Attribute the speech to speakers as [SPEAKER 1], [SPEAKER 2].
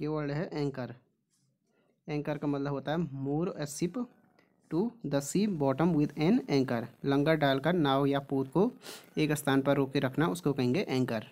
[SPEAKER 1] ये वर्ड है anchor anchor का मतलब होता है moor a ship to the sea bottom with an anchor लंगर डालकर नाव या पोत को एक स्थान पर रोके रखना उसको कहेंगे एंकर